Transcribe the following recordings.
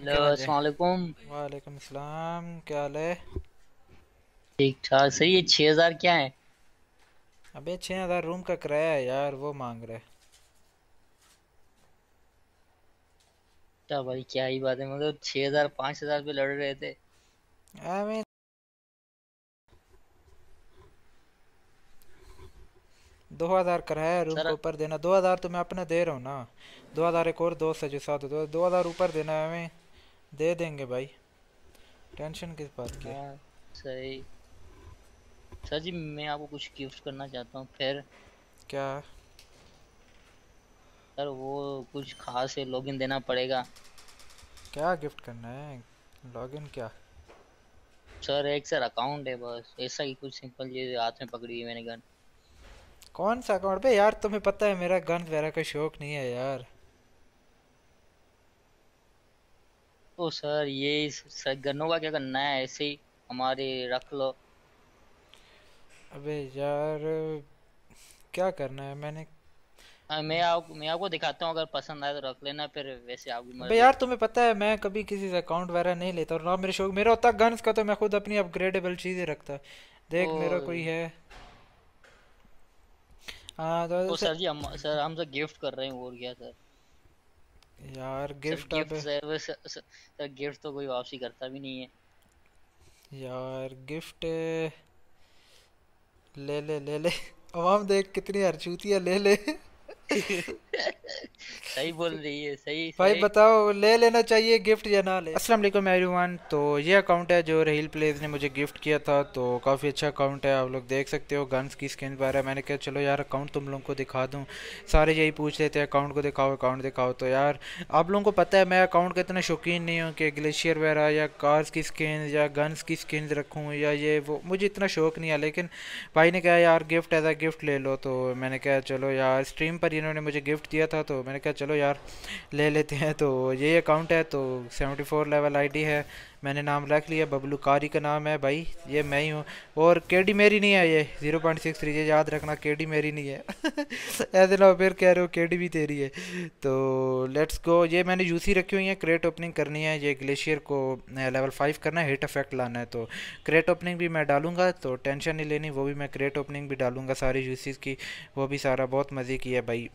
वालेकुम वालेकुम सलाम क्या हाल है ठीक ठाक सही छः हज़ार क्या है अबे छः हज़ार रूम का किराया है यार वो मांग भाई क्या ही बात है मतलब छः हज़ार पाँच हज़ार पे लड़ रहे थे दो हज़ार रूम के ऊपर देना दो हज़ार तो मैं अपना दे रहा हूँ ना दो हज़ार एक और दोस्त है जो साथ दो हज़ार ऊपर देना है हमें दे देंगे भाई टेंशन किस बात की हाँ, सही सर जी मैं आपको कुछ गिफ्ट करना चाहता हूँ फिर क्या सर वो कुछ खास है लॉगिन देना पड़ेगा क्या गिफ्ट करना है लॉगिन क्या सर एक सर अकाउंट है बस ऐसा ही कुछ सिंपल ये हाथ में पकड़ी हुई मैंने गन कौन सा अकाउंट पे यार तुम्हें पता है मेरा गन वगैरह का शौक नहीं है यार तो सर ये गनों का क्या करना है ऐसे ही हमारे रख लो अबे यार क्या करना है मैंने आ, मैं आप मैं आपको दिखाता हूँ अगर पसंद आए तो रख लेना फिर वैसे आप अबे यार तुम्हें पता है मैं कभी किसी से अकाउंट वगैरह नहीं लेता और ना मेरे शौक मेरा होता गन्स का तो मैं खुद अपनी अपग्रेडेबल चीज़ें रखता देख ओ... मेरा कोई है हाँ तो, तो सर जी हम सर हमसे गिफ्ट तो कर रहे हैं और क्या सर यार गिफ्ट अब सर गिफ्ट तो कोई वापसी करता भी नहीं है यार गिफ्ट ले ले ले ले अवाम देख कितनी हरचूती है ले ले सही बोल रही है सही भाई सही। बताओ ले लेना चाहिए गिफ्ट या ना ले अस्सलाम वालेकुम एवरीवन तो ये अकाउंट है जो रहील प्लेज ने मुझे गिफ्ट किया था तो काफ़ी अच्छा अकाउंट है आप लोग देख सकते हो गन्स की स्किन वगैरह मैंने कहा चलो यार अकाउंट तुम लोगों को दिखा दूँ सारे यही पूछ लेते हैं अकाउंट को दिखाओ अकाउंट दिखाओ तो यार आप लोगों को पता है मैं अकाउंट का इतना शौकीन नहीं हूँ कि ग्लेशियर वगैरह या कार्स की स्किन या गन्स की स्किन रखूँ या ये वो मुझे इतना शौक नहीं है लेकिन भाई ने कहा यार गिफ्ट एज गिफ्ट ले लो तो मैंने कहा चलो यार स्ट्रीम पर इन्होंने मुझे गिफ्ट दिया था तो मैंने कहा चलो यार ले लेते हैं तो यही अकाउंट है तो 74 लेवल आईडी है मैंने नाम रख लिया बबलू कारी का नाम है भाई ये मैं ही हूँ और के डी मेरी नहीं है ये ज़ीरो पॉइंट सिक्स थ्री ये याद रखना के डी मेरी नहीं है ऐसे ना फिर कह रहे हो के डी भी तेरी है तो लेट्स गो ये मैंने यूसी रखी हुई है क्रेट ओपनिंग करनी है ये ग्लेशियर को लेवल फाइव करना है हिट अफेक्ट लाना है तो क्रेट ओपनिंग भी मैं डालूंगा तो टेंशन नहीं लेनी वो भी मैं क्रेट ओपनिंग भी डालूंगा सारी यूसीज की वो भी सारा बहुत मज़े की है भाई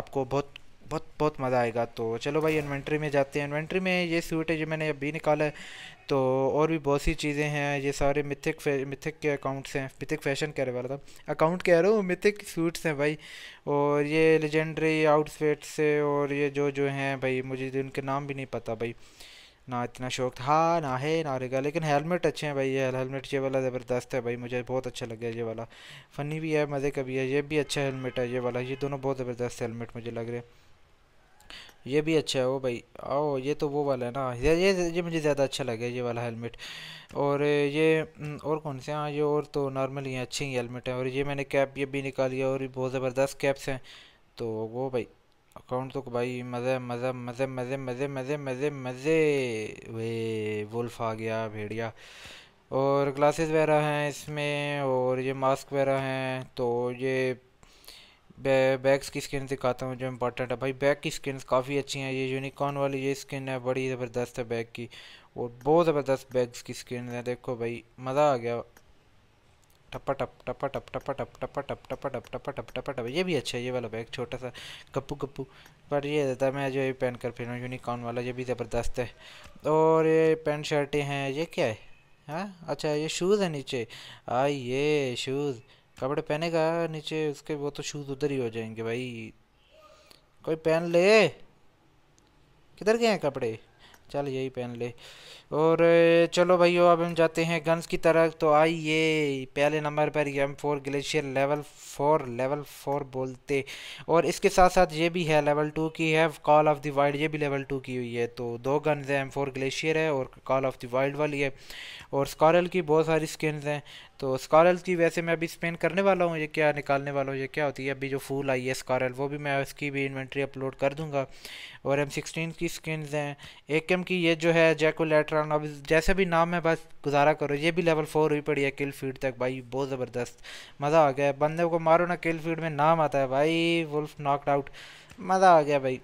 आपको बहुत बहुत बहुत मज़ा आएगा तो चलो भाई इन्वेंट्री में जाते हैं इन्वेंट्री में ये सूट है जो मैंने अभी निकाला है तो और भी बहुत सी चीज़ें हैं ये सारे मिथिक मिथिक के अकाउंट्स हैं मिथिक फैशन कह रहे वाला था अकाउंट कह रहा हूँ मिथिक सूट्स हैं भाई और ये लेजेंडरी आउटफिट्स और ये जो जो हैं भाई मुझे उनके नाम भी नहीं पता भाई ना इतना शौक था हाँ ना है ना रहेगा लेकिन हेलमेट अच्छे हैं भाई ये हेलमेट ये वाला ज़बरदस्त है भाई मुझे बहुत अच्छा लग गया ये वाला फ़नी भी है मज़े का भी है ये भी अच्छा हेलमेट है ये वाला ये दोनों बहुत ज़बरदस्त हेलमेट मुझे लग रहे हैं ये भी अच्छा है वो भाई आओ ये तो वो वाला है ना ये ये, ये मुझे ज़्यादा अच्छा लगे ये वाला हेलमेट और ये हम्म, और कौन से हाँ ये और तो नॉर्मल ही हैं अच्छे ही हेलमेट हैं और ये मैंने कैप ये भी निकाली है और बहुत ज़बरदस्त कैप्स हैं तो वो भाई अकाउंट तो भाई मज़े मज़े मज़े मज़े मज़े मज़े मज़े मज़े वे वुल्फ आ गया भेड़िया और ग्लासेस वगैरह हैं इसमें और ये मास्क वगैरह हैं तो ये बैक्स बैग्स की स्किन दिखाता हूँ जो इंपॉर्टेंट है भाई बैग की स्किन काफ़ी अच्छी हैं ये यूनिकॉर्न वाली ये स्किन है बड़ी ज़बरदस्त है बैग की और बहुत ज़बरदस्त बैग्स की स्किन है देखो भाई मज़ा आ गया टपा टप टपा टप टपा टप टपा टप टपा टप टपा टप टपा टप ये भी अच्छा है ये वाला बैग छोटा सा गप्पू गप्पू पर ये रहता मैं जो ये पहन कर फिर यूनिकॉर्न वाला ये भी ज़बरदस्त है और ये पेंट शर्टें हैं ये क्या है हाँ अच्छा ये शूज़ है नीचे आई ये शूज़ कपड़े पहनेगा नीचे उसके वो तो शूज़ उधर ही हो जाएंगे भाई कोई पहन ले किधर गए हैं कपड़े चल यही पहन ले और चलो भाइयों अब हम जाते हैं गन्स की तरफ तो आइए पहले नंबर पर M four glacier level four level four बोलते और इसके साथ साथ ये भी है लेवल टू की है कॉल ऑफ द वाइल्ड ये भी लेवल टू की हुई है तो दो गन्स हैं एम फोर ग्लेशियर है और कॉल ऑफ द वाइल्ड वाली है और स्कॉरल की बहुत सारी स्किन्स हैं तो स्कॉरल की वैसे मैं अभी स्पेन करने वाला हूँ ये क्या निकालने वाला हूँ ये क्या होती है अभी जो फूल आई है स्कॉरल वो भी मैं उसकी भी इन्वेंट्री अपलोड कर दूँगा और एम सिक्सटीन की स्किन्स हैं एक एम की ये जो है जैकोलेट्रा रन अब जैसे भी नाम है बस गुजारा करो ये भी लेवल फोर हुई पड़ी है किल फीड तक भाई बहुत ज़बरदस्त मज़ा आ गया बंदे को मारो ना किल फीड में नाम आता है भाई वुल्फ नॉकड आउट मज़ा आ गया भाई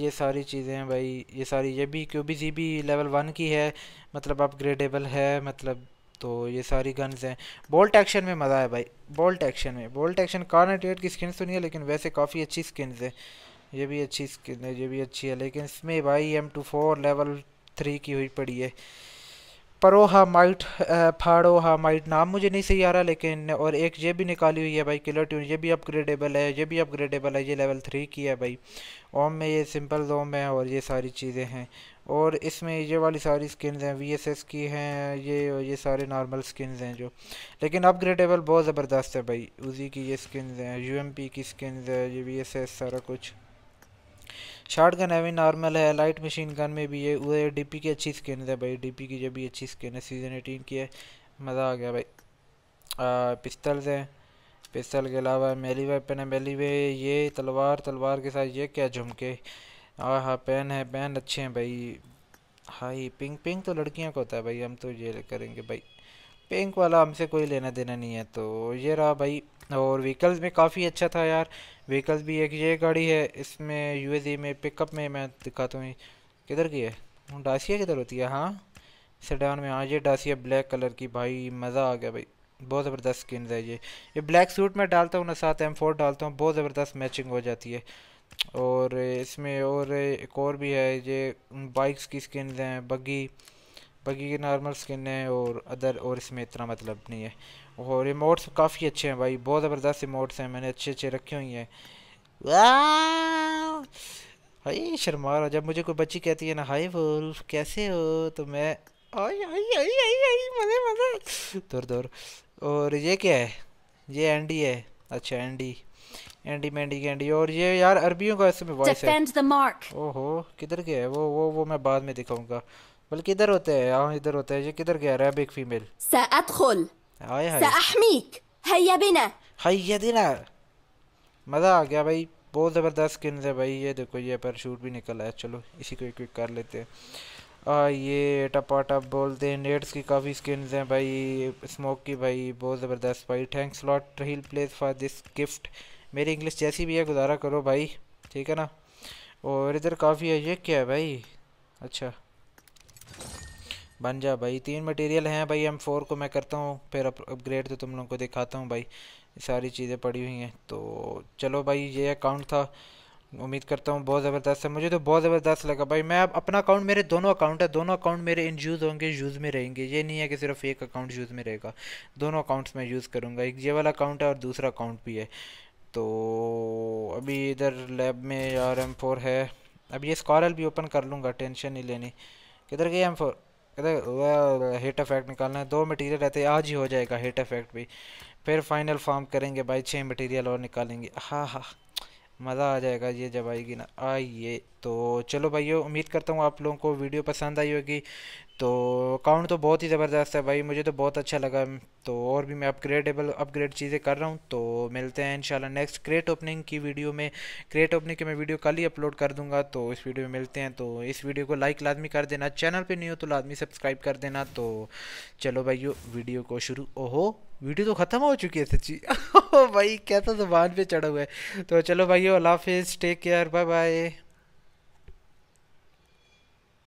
ये सारी चीज़ें हैं भाई ये सारी ये भी क्यों भी भी लेवल वन की है मतलब अपग्रेडेबल है मतलब तो ये सारी गन्स हैं बोल्ट एक्शन में मज़ा है भाई बोल्ट एक्शन में बोल्ट एक्शन कार्नेटेड की स्किन तो सुनी है लेकिन वैसे काफ़ी अच्छी स्किन्स है ये भी अच्छी स्किन है ये भी अच्छी है लेकिन इसमें भाई M two four level three की हुई पड़ी है परोहा माइट फाड़ो हा माइट नाम मुझे नहीं सही आ रहा लेकिन और एक ये भी निकाली हुई है भाई किलर ट्यून ये भी अपग्रेडेबल है ये भी अपग्रेडेबल है ये लेवल थ्री की है भाई ओम में ये सिंपल ओम है और ये सारी चीज़ें हैं और इसमें ये वाली सारी स्किन्स हैं वी एस एस की हैं ये ये सारे नॉर्मल स्किन्स हैं जो लेकिन अपग्रेडेबल बहुत ज़बरदस्त है भाई उसी की ये स्किन्स हैं यू एम पी की स्किन्स है ये वी एस एस सारा कुछ शार्ट गन एवं नॉर्मल है लाइट मशीन गन में भी है वो डीपी की अच्छी स्किन है भाई डीपी की जो भी अच्छी स्किन है सीज़न एटीन की है मज़ा आ गया भाई पिस्तल्स हैं पिस्तल के अलावा मेली वेपन है मेली वे ये तलवार तलवार के साथ ये क्या झुमके हाँ हाँ पेन है पेन अच्छे हैं भाई हाई पिंक पिंक तो लड़कियों को होता है भाई हम तो ये करेंगे भाई पिंक वाला हमसे कोई लेना देना नहीं है तो ये रहा भाई और व्हीकल्स में काफ़ी अच्छा था यार व्हीकल्स भी एक ये गाड़ी है इसमें यू में पिकअप में मैं दिखाता हूँ किधर की है डासिया किधर होती है हाँ सडान में हाँ ये डासिया ब्लैक कलर की भाई मज़ा आ गया भाई बहुत ज़बरदस्त स्किन है ये ये ब्लैक सूट में डालता हूँ ना साथ एम फोर डालता हूँ बहुत ज़बरदस्त मैचिंग हो जाती है और इसमें और एक और भी है ये बाइक्स की स्किन हैं बग्गी बाकी ये नॉर्मल स्किन है और अदर और इसमें इतना मतलब नहीं है और रिमोट्स काफ़ी अच्छे हैं भाई बहुत ज़बरदस्त रिमोट्स हैं मैंने अच्छे अच्छे रखे हुए हैं भाई शर्मा रहा जब मुझे कोई बच्ची कहती है ना हाई वो कैसे हो तो मैं मज़े मज़े दूर दूर और ये क्या है ये एंडी है अच्छा एंडी एंडी मैंडी एंडी और ये यार अरबियों का इसमें वॉइस है ओहो किधर गया है वो वो वो मैं बाद में दिखाऊंगा बल्कि इधर होते हैं हाँ इधर होते हैं ये किधर गया रैबिक फीमेल سأدخل हाय हाय سأحميك هيا بنا هيا بنا मज़ा आ गया भाई बहुत ज़बरदस्त स्किन है भाई ये देखो ये पर शूट भी निकल आया चलो इसी को एक एक कर लेते हैं आ, ये टपा बोलते हैं नेट्स की काफ़ी स्किन हैं भाई स्मोक की भाई बहुत ज़बरदस्त भाई thanks lot heal place for this gift मेरी इंग्लिश जैसी भी है गुजारा करो भाई ठीक है ना और इधर काफ़ी है ये क्या है भाई अच्छा बन जा भाई तीन मटेरियल हैं भाई एम फोर को मैं करता हूँ फिर अपग्रेड तो तुम लोग को दिखाता हूँ भाई सारी चीज़ें पड़ी हुई हैं तो चलो भाई ये अकाउंट था उम्मीद करता हूँ बहुत ज़बरदस्त है मुझे तो बहुत ज़बरदस्त लगा भाई मैं अब अपना अकाउंट मेरे दोनों अकाउंट है दोनों अकाउंट मेरे इन यूज़ होंगे यूज़ में रहेंगे ये नहीं है कि सिर्फ एक अकाउंट यूज़ में रहेगा दोनों अकाउंट्स मैं यूज़ करूँगा एक ये वाला अकाउंट है और दूसरा अकाउंट भी है तो अभी इधर लैब में आर एम फोर है अब ये स्कॉरल भी ओपन कर लूँगा टेंशन नहीं लेनी किधर गई एम फोर कहते हिट इफेक्ट निकालना है दो मटेरियल रहते हैं आज ही हो जाएगा हिट इफेक्ट भी फिर फाइनल फॉर्म करेंगे भाई छः मटेरियल और निकालेंगे हाँ हाँ मज़ा आ जाएगा ये जब आएगी ना आइए तो चलो भाइयों उम्मीद करता हूँ आप लोगों को वीडियो पसंद आई होगी तो अकाउंट तो बहुत ही ज़बरदस्त है भाई मुझे तो बहुत अच्छा लगा तो और भी मैं अपग्रेडेबल अपग्रेड चीज़ें कर रहा हूँ तो मिलते हैं इंशाल्लाह नेक्स्ट क्रेट ओपनिंग की वीडियो में क्रेट ओपनिंग की मैं वीडियो कल ही अपलोड कर दूँगा तो इस वीडियो में मिलते हैं तो इस वीडियो को लाइक लाजमी कर देना चैनल पर नहीं हो तो लाजमी सब्सक्राइब कर देना तो चलो भाइयों वीडियो को शुरू ओहो वीडियो तो ख़त्म हो चुकी है सच्ची भाई कैसा जबान पे चढ़ा हुआ है तो चलो भाई अल्लाह हाफिज़ टेक केयर बाय बाय